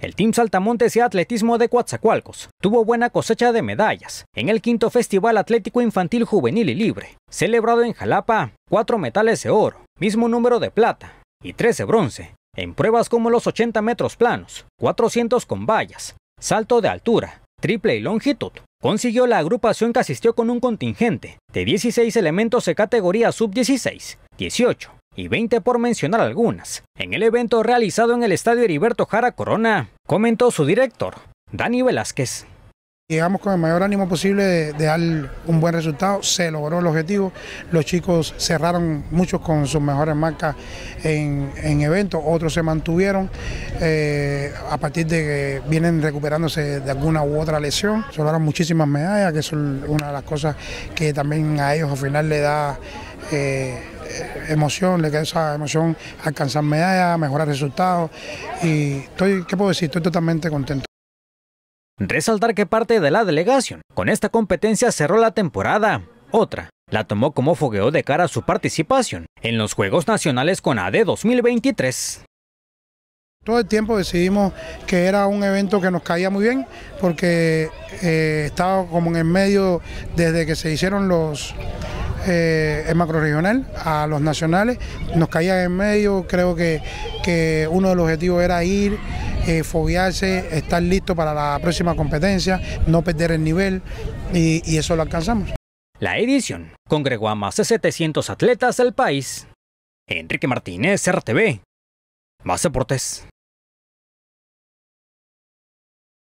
El Team Saltamontes y Atletismo de Coatzacoalcos tuvo buena cosecha de medallas en el quinto Festival Atlético Infantil Juvenil y Libre, celebrado en Jalapa, cuatro metales de oro, mismo número de plata y de bronce, en pruebas como los 80 metros planos, 400 con vallas, salto de altura, triple y longitud. Consiguió la agrupación que asistió con un contingente de 16 elementos de categoría sub-16, 18, y 20 por mencionar algunas. En el evento realizado en el estadio Heriberto Jara Corona, comentó su director, Dani Velázquez. Llegamos con el mayor ánimo posible de, dar un buen resultado, se logró el objetivo, los chicos cerraron muchos con sus mejores marcas en, eventos, otros se mantuvieron eh, a partir de que vienen recuperándose de alguna u otra lesión, se lograron muchísimas medallas, que es una de las cosas que también a ellos al final le da... Eh, emoción, le queda esa emoción alcanzar medallas, mejorar resultados y estoy, ¿qué puedo decir? Estoy totalmente contento. Resaltar que parte de la delegación con esta competencia cerró la temporada. Otra la tomó como fogueo de cara a su participación en los Juegos Nacionales con AD 2023. Todo el tiempo decidimos que era un evento que nos caía muy bien porque eh, estaba como en el medio desde que se hicieron los, eh, es macroregional, a los nacionales, nos caían en medio, creo que, uno de los objetivos era ir, fobiarse eh, foguearse, estar listo para la próxima competencia, no perder el nivel y, eso lo alcanzamos. La edición congregó a más de 700 atletas del país. Enrique Martínez, RTV. Más deportes.